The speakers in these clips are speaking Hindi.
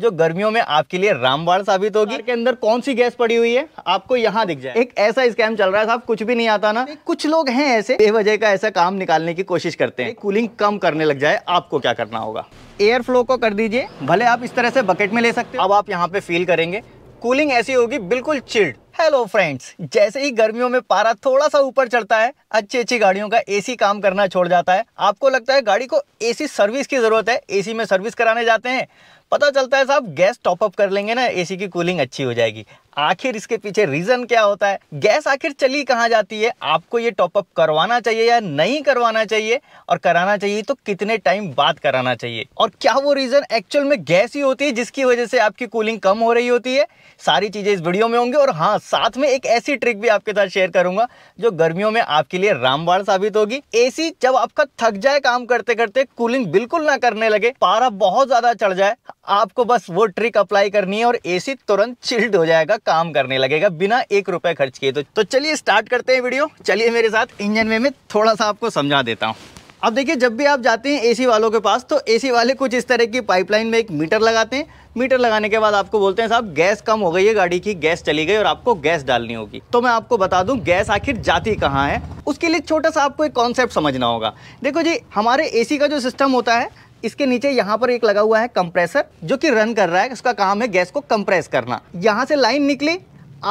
जो गर्मियों में आपके लिए रामबाण साबित होगी के अंदर कौन सी गैस पड़ी हुई है आपको यहाँ दिख जाए एक ऐसा स्कैम चल रहा है साहब कुछ भी नहीं आता ना कुछ लोग हैं ऐसे बेवजह का ऐसा काम निकालने की कोशिश करते हैं कूलिंग कम करने लग जाए आपको क्या करना होगा एयर फ्लो को कर दीजिए भले आप इस तरह से बकेट में ले सकते हो अब आप यहाँ पे फील करेंगे कूलिंग ऐसी होगी बिल्कुल चिल्ड हेलो फ्रेंड्स जैसे ही गर्मियों में पारा थोड़ा सा ऊपर चढ़ता है अच्छी अच्छी गाड़ियों का एसी काम करना छोड़ जाता है आपको लगता है गाड़ी को एसी सर्विस की ज़रूरत है एसी में सर्विस कराने जाते हैं पता चलता है साहब गैस टॉपअप कर लेंगे ना एसी की कूलिंग अच्छी हो जाएगी आखिर इसके पीछे रीजन क्या होता है गैस आखिर चली कहाँ जाती है आपको ये टॉपअप करवाना चाहिए या नहीं करवाना चाहिए और कराना चाहिए तो कितने टाइम बाद कराना चाहिए और क्या वो रीजन एक्चुअल में गैस ही होती है जिसकी वजह से आपकी कूलिंग कम हो रही होती है सारी चीजें इस वीडियो में होंगी और हाँ साथ में एक ऐसी ट्रिक भी आपके साथ शेयर करूंगा जो गर्मियों में आपके लिए रामबाण साबित होगी एसी जब आपका थक जाए काम करते करते कूलिंग बिल्कुल ना करने लगे पारा बहुत ज्यादा चढ़ जाए आपको बस वो ट्रिक अप्लाई करनी है और एसी तुरंत चिल्ड हो जाएगा काम करने लगेगा बिना एक रुपए खर्च किए तो, तो चलिए स्टार्ट करते हैं वीडियो चलिए मेरे साथ इंजन में मैं थोड़ा सा आपको समझा देता हूँ अब देखिए जब भी आप जाते हैं एसी वालों के पास तो एसी वाले कुछ इस तरह की पाइपलाइन में एक मीटर लगाते हैं मीटर लगाने के बाद आपको बोलते हैं साहब गैस कम हो गई है गाड़ी की गैस चली गई और आपको गैस डालनी होगी तो मैं आपको बता दूं गैस आखिर जाती कहाँ है उसके लिए छोटा सा आपको एक कॉन्सेप्ट समझना होगा देखो जी हमारे एसी का जो सिस्टम होता है इसके नीचे यहाँ पर एक लगा हुआ है कंप्रेसर जो कि रन कर रहा है उसका काम है गैस को कंप्रेस करना यहाँ से लाइन निकली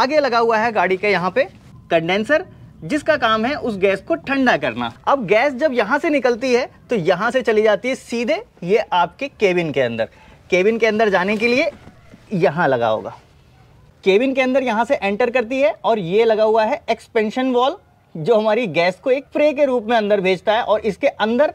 आगे लगा हुआ है गाड़ी के यहाँ पे कंडेंसर जिसका काम है उस गैस को ठंडा करना अब गैस जब यहाँ से निकलती है तो यहाँ से चली जाती है सीधे ये आपके केबिन के अंदर केबिन के अंदर जाने के लिए यहाँ लगा होगा केबिन के अंदर यहाँ से एंटर करती है और ये लगा हुआ है एक्सपेंशन वॉल जो हमारी गैस को एक प्रे के रूप में अंदर भेजता है और इसके अंदर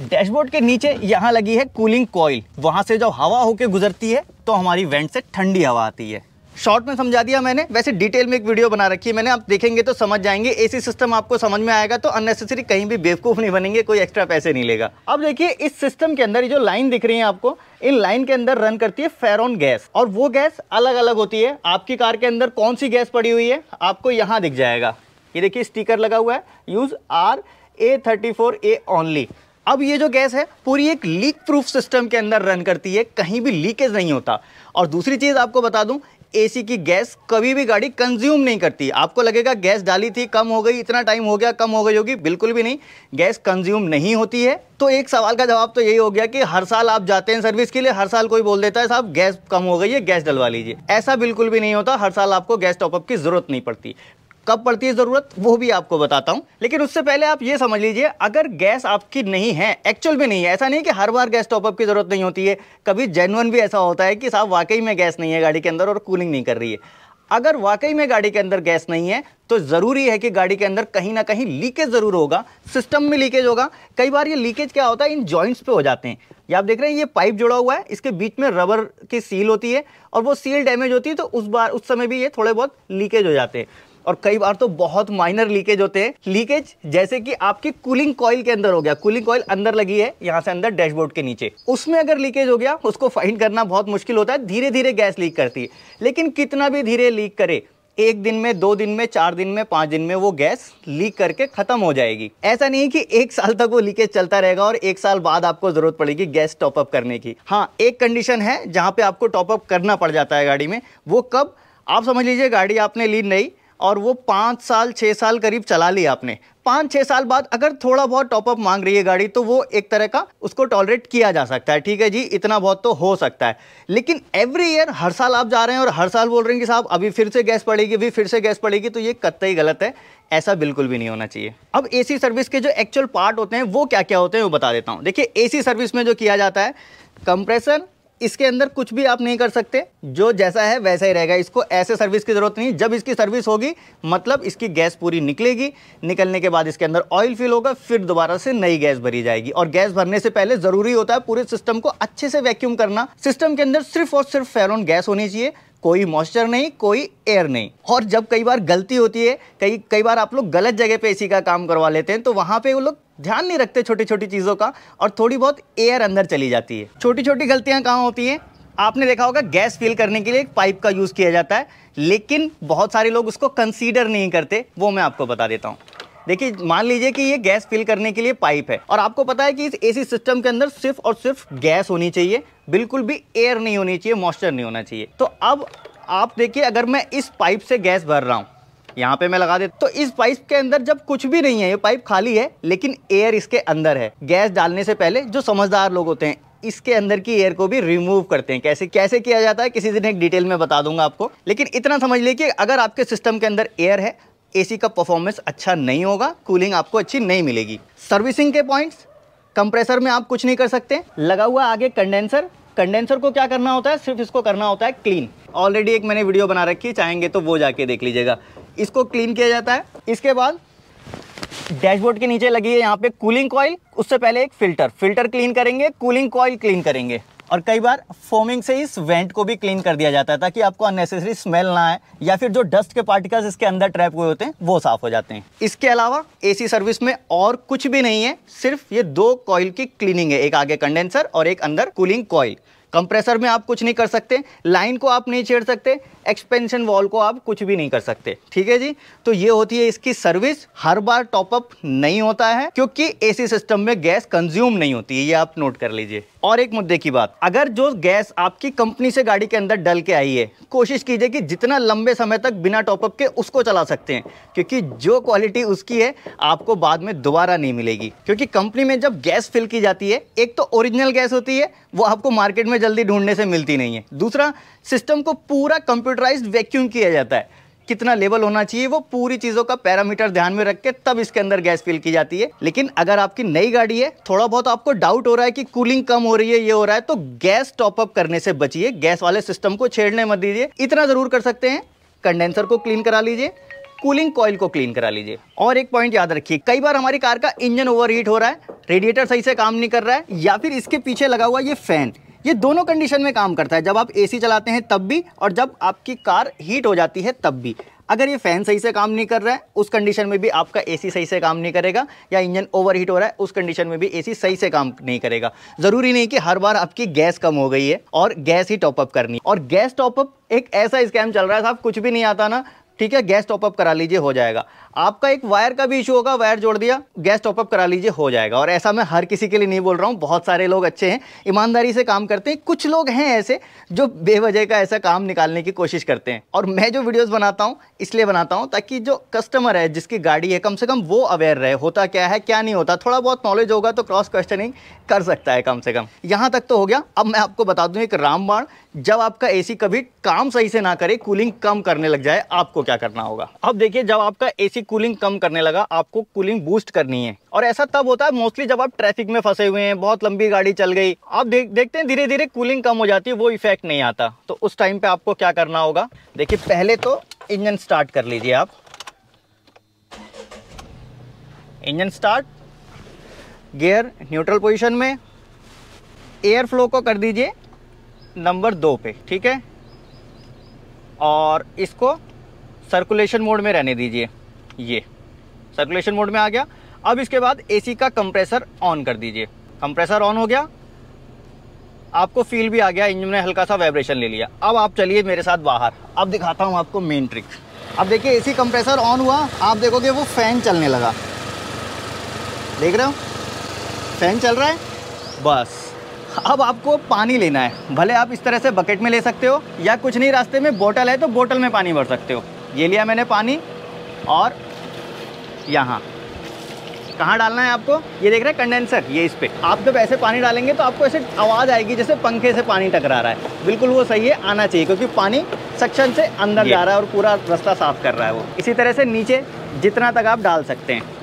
डैशबोर्ड के नीचे यहाँ लगी है कूलिंग कॉइल वहाँ से जब हवा होके गुजरती है तो हमारी वेंट से ठंडी हवा आती है शॉर्ट में समझा दिया मैंने वैसे डिटेल में एक वीडियो बना रखी है मैंने आप देखेंगे तो समझ जाएंगे एसी सिस्टम आपको समझ में आएगा तो अननेसेसरी कहीं भी बेवकूफ़ नहीं बनेंगे कोई एक्स्ट्रा पैसे नहीं लेगा अब देखिए इस सिस्टम के अंदर ये जो लाइन दिख रही है आपको इन लाइन के अंदर रन करती है फेरोन गैस और वो गैस अलग अलग होती है आपकी कार के अंदर कौन सी गैस पड़ी हुई है आपको यहाँ दिख जाएगा ये देखिए स्टीकर लगा हुआ है use R A thirty four A only अब ये जो गैस है पूरी एक लीक प्रूफ सिस्टम के अंदर रन करती है कहीं भी लीकेज नहीं होता और दूसरी चीज़ आपको बता दूं एसी की गैस कभी भी गाड़ी कंज्यूम नहीं करती आपको लगेगा गैस डाली थी कम हो गई इतना टाइम हो गया कम हो गई होगी बिल्कुल भी नहीं गैस कंज्यूम नहीं होती है तो एक सवाल का जवाब तो यही हो गया कि हर साल आप जाते हैं सर्विस के लिए हर साल कोई बोल देता है साहब गैस कम हो गई है गैस डलवा लीजिए ऐसा बिल्कुल भी नहीं होता हर साल आपको गैस टॉपअप की जरूरत नहीं पड़ती कब पड़ती है ज़रूरत वो भी आपको बताता हूँ लेकिन उससे पहले आप ये समझ लीजिए अगर गैस आपकी नहीं है एक्चुअल में नहीं है ऐसा नहीं कि हर बार गैस टॉपअप की ज़रूरत नहीं होती है कभी जेनवन भी ऐसा होता है कि साहब वाकई में गैस नहीं है गाड़ी के अंदर और कूलिंग नहीं कर रही है अगर वाकई में गाड़ी के अंदर गैस नहीं है तो ज़रूरी है कि गाड़ी के अंदर कहीं ना कहीं लीकेज ज़रूर होगा सिस्टम में लीकेज होगा कई बार ये लीकेज क्या होता है इन जॉइंट्स पे हो जाते हैं ये आप देख रहे हैं ये पाइप जुड़ा हुआ है इसके बीच में रबर की सील होती है और वो सील डैमेज होती है तो उस बार उस समय भी ये थोड़े बहुत लीकेज हो जाते हैं और कई बार तो बहुत माइनर लीकेज होते हैं लीकेज जैसे कि आपकी कूलिंग कॉइल के अंदर हो गया कूलिंग कॉइल अंदर लगी है यहाँ से अंदर डैशबोर्ड के नीचे उसमें अगर लीकेज हो गया उसको फाइंड करना बहुत मुश्किल होता है धीरे धीरे गैस लीक करती है लेकिन कितना भी धीरे लीक करे एक दिन में दो दिन में चार दिन में पाँच दिन में वो गैस लीक करके ख़त्म हो जाएगी ऐसा नहीं कि एक साल तक वो लीकेज चलता रहेगा और एक साल बाद आपको ज़रूरत पड़ेगी गैस टॉपअप करने की हाँ एक कंडीशन है जहाँ पे आपको टॉपअप करना पड़ जाता है गाड़ी में वो कब आप समझ लीजिए गाड़ी आपने ली नहीं और वो पाँच साल छः साल करीब चला लिया आपने पाँच छः साल बाद अगर थोड़ा बहुत टॉपअप मांग रही है गाड़ी तो वो एक तरह का उसको टॉलरेट किया जा सकता है ठीक है जी इतना बहुत तो हो सकता है लेकिन एवरी ईयर हर साल आप जा रहे हैं और हर साल बोल रहे हैं कि साहब अभी फिर से गैस पड़ेगी अभी फिर से गैस पड़ेगी तो ये ही गलत है ऐसा बिल्कुल भी नहीं होना चाहिए अब एसी सर्विस के जो एक्चुअल पार्ट होते हैं वो क्या क्या होते हैं वो बता देता हूँ देखिए एसी सर्विस में जो किया जाता है कंप्रेसर इसके अंदर कुछ भी आप नहीं कर सकते जो जैसा है वैसा ही रहेगा इसको ऐसे सर्विस की ज़रूरत नहीं जब इसकी सर्विस होगी मतलब इसकी गैस पूरी निकलेगी निकलने के बाद इसके अंदर ऑयल फिल होगा फिर दोबारा से नई गैस भरी जाएगी और गैस भरने से पहले ज़रूरी होता है पूरे सिस्टम को अच्छे से वैक्यूम करना सिस्टम के अंदर सिर्फ और सिर्फ फेरोन गैस होनी चाहिए कोई मॉइस्चर नहीं कोई एयर नहीं और जब कई बार गलती होती है कई कई बार आप लोग गलत जगह पे एसी का काम करवा लेते हैं तो वहाँ पे वो लोग ध्यान नहीं रखते छोटी छोटी चीज़ों का और थोड़ी बहुत एयर अंदर चली जाती है छोटी छोटी गलतियाँ कहाँ होती हैं आपने देखा होगा गैस फिल करने के लिए एक पाइप का यूज़ किया जाता है लेकिन बहुत सारे लोग उसको कंसीडर नहीं करते वो मैं आपको बता देता हूँ देखिए मान लीजिए कि ये गैस फिल करने के लिए पाइप है और आपको पता है कि इस एसी सिस्टम के अंदर सिर्फ और सिर्फ गैस होनी चाहिए बिल्कुल भी एयर नहीं होनी चाहिए मॉइस्चर नहीं होना चाहिए तो अब आप देखिए अगर मैं इस पाइप से गैस भर रहा हूँ यहाँ पे मैं लगा देता तो इस पाइप के अंदर जब कुछ भी नहीं है ये पाइप खाली है लेकिन एयर इसके अंदर है गैस डालने से पहले जो समझदार लोग होते हैं इसके अंदर की एयर को भी रिमूव करते हैं कैसे कैसे किया जाता है किसी दिन एक डिटेल में बता दूंगा आपको लेकिन इतना समझ लीजिए अगर आपके सिस्टम के अंदर एयर है एसी का परफॉर्मेंस अच्छा नहीं होगा कूलिंग आपको अच्छी नहीं मिलेगी सर्विसिंग के पॉइंट्स कंप्रेसर में आप कुछ नहीं कर सकते लगा हुआ आगे कंडेंसर कंडेंसर को क्या करना होता है सिर्फ इसको करना होता है क्लीन ऑलरेडी एक मैंने वीडियो बना रखी है चाहेंगे तो वो जाके देख लीजिएगा इसको क्लीन किया जाता है इसके बाद डैशबोर्ड के नीचे लगी है यहाँ पे कूलिंग कॉयल उससे पहले एक फ़िल्टर फ़िल्टर क्लीन करेंगे कूलिंग कॉयल क्लीन करेंगे और कई बार फोमिंग से इस वेंट को भी क्लीन कर दिया जाता है ताकि आपको अननेसेसरी स्मेल ना आए या फिर जो डस्ट के पार्टिकल्स इसके अंदर ट्रैप हुए होते हैं वो साफ हो जाते हैं इसके अलावा एसी सर्विस में और कुछ भी नहीं है सिर्फ ये दो कॉयल की क्लीनिंग है एक आगे कंडेंसर और एक अंदर कूलिंग कॉयल कंप्रेसर में आप कुछ नहीं कर सकते लाइन को आप नहीं छेड़ सकते एक्सपेंशन वॉल को आप कुछ भी नहीं कर सकते ठीक है जी तो ये होती है इसकी सर्विस हर बार टॉपअप नहीं होता है क्योंकि एसी सिस्टम में गैस कंज्यूम नहीं होती है ये आप नोट कर लीजिए और एक मुद्दे की बात अगर जो गैस आपकी कंपनी से गाड़ी के अंदर डल के आई है कोशिश कीजिए कि जितना लंबे समय तक बिना टॉपअप के उसको चला सकते हैं क्योंकि जो क्वालिटी उसकी है आपको बाद में दोबारा नहीं मिलेगी क्योंकि कंपनी में जब गैस फिल की जाती है एक तो ओरिजिनल गैस होती है वो आपको मार्केट में जल्दी ढूंढने से मिलती नहीं है दूसरा सिस्टम को पूरा कंप्यूटराइज वैक्यूम किया जाता है कितना लेवल होना चाहिए वो पूरी चीज़ों का पैरामीटर ध्यान में रख के तब इसके अंदर गैस फिल की जाती है लेकिन अगर आपकी नई गाड़ी है थोड़ा बहुत आपको डाउट हो रहा है कि कूलिंग कम हो रही है ये हो रहा है तो गैस टॉपअप करने से बचिए गैस वाले सिस्टम को छेड़ने मत दीजिए इतना ज़रूर कर सकते हैं कंडेंसर को क्लीन करा लीजिए कूलिंग कॉइल को क्लीन करा लीजिए और एक पॉइंट याद रखिए कई बार हमारी कार का इंजन ओवरहीट हो रहा है रेडिएटर सही से काम नहीं कर रहा है या फिर इसके पीछे लगा हुआ ये फैन ये दोनों कंडीशन में काम करता है जब आप एसी चलाते हैं तब भी और जब आपकी कार हीट हो जाती है तब भी अगर ये फ़ैन सही से काम नहीं कर रहा है उस कंडीशन में भी आपका एसी सही से काम नहीं करेगा या इंजन ओवरहीट हो रहा है उस कंडीशन में भी एसी सही से काम नहीं करेगा ज़रूरी नहीं कि हर बार आपकी गैस कम हो गई है और गैस ही टॉपअप करनी और गैस टॉपअप एक ऐसा स्कैम चल रहा है साहब कुछ भी नहीं आता ना ठीक है गैस टॉपअप करा लीजिए हो जाएगा आपका एक वायर का भी इशू होगा वायर जोड़ दिया गैस टॉपअप करा लीजिए हो जाएगा और ऐसा मैं हर किसी के लिए नहीं बोल रहा हूँ बहुत सारे लोग अच्छे हैं ईमानदारी से काम करते हैं कुछ लोग हैं ऐसे जो बेवजह का ऐसा काम निकालने की कोशिश करते हैं और मैं जो वीडियोज़ बनाता हूँ इसलिए बनाता हूँ ताकि जो कस्टमर है जिसकी गाड़ी है कम से कम वो अवेयर रहे होता क्या है क्या नहीं होता थोड़ा बहुत नॉलेज होगा तो क्रॉस क्वेश्चनिंग कर सकता है कम से कम यहाँ तक तो हो गया अब मैं आपको बता दूँ एक रामबाण जब आपका एसी कभी काम सही से ना करे कूलिंग कम करने लग जाए आपको क्या करना होगा अब देखिए जब आपका एसी कूलिंग कम करने लगा आपको कूलिंग बूस्ट करनी है और ऐसा तब होता है मोस्टली जब आप ट्रैफिक में फंसे हुए हैं बहुत लंबी गाड़ी चल गई आप देख देखते हैं धीरे धीरे कूलिंग कम हो जाती है वो इफेक्ट नहीं आता तो उस टाइम पे आपको क्या करना होगा देखिए पहले तो इंजन स्टार्ट कर लीजिए आप engine start gear neutral position में एयर फ्लो को कर दीजिए नंबर दो पे ठीक है और इसको सर्कुलेशन मोड में रहने दीजिए ये सर्कुलेशन मोड में आ गया अब इसके बाद एसी का कंप्रेसर ऑन कर दीजिए कंप्रेसर ऑन हो गया आपको फील भी आ गया इंजन ने हल्का सा वाइब्रेशन ले लिया अब आप चलिए मेरे साथ बाहर अब दिखाता हूँ आपको मेन ट्रिक अब देखिए एसी कंप्रेसर ऑन हुआ आप देखोगे वो फ़ैन चलने लगा देख रहे हो फैन चल रहा है बस अब आपको पानी लेना है भले आप इस तरह से बकेट में ले सकते हो या कुछ नहीं रास्ते में बोतल है तो बोतल में पानी भर सकते हो ये लिया मैंने पानी और यहाँ कहाँ डालना है आपको ये देख रहे हैं कंडेंसर ये इस पर आप जब ऐसे पानी डालेंगे तो आपको ऐसे आवाज़ आएगी जैसे पंखे से पानी टकरा रहा है बिल्कुल वो सही है आना चाहिए क्योंकि पानी सक्शन से अंदर जा रहा है और पूरा रास्ता साफ कर रहा है वो इसी तरह से नीचे जितना तक आप डाल सकते हैं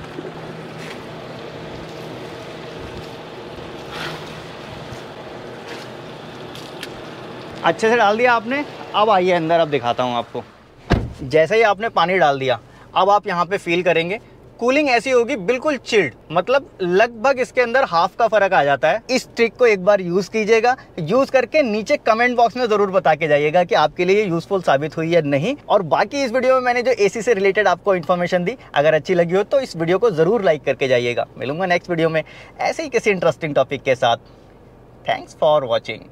अच्छे से डाल दिया आपने अब आइए अंदर अब दिखाता हूँ आपको जैसे ही आपने पानी डाल दिया अब आप यहाँ पे फील करेंगे कूलिंग ऐसी होगी बिल्कुल चिल्ड मतलब लगभग इसके अंदर हाफ का फर्क आ जाता है इस ट्रिक को एक बार यूज कीजिएगा यूज करके नीचे कमेंट बॉक्स में जरूर बता के जाइएगा कि आपके लिए यूजफुल साबित हुई या नहीं और बाकी इस वीडियो में मैंने जो एसी से रिलेटेड आपको इन्फॉर्मेशन दी अगर अच्छी लगी हो तो इस वीडियो को जरूर लाइक करके जाइएगा मिलूंगा नेक्स्ट वीडियो में ऐसे ही किसी इंटरेस्टिंग टॉपिक के साथ थैंक्स फॉर वॉचिंग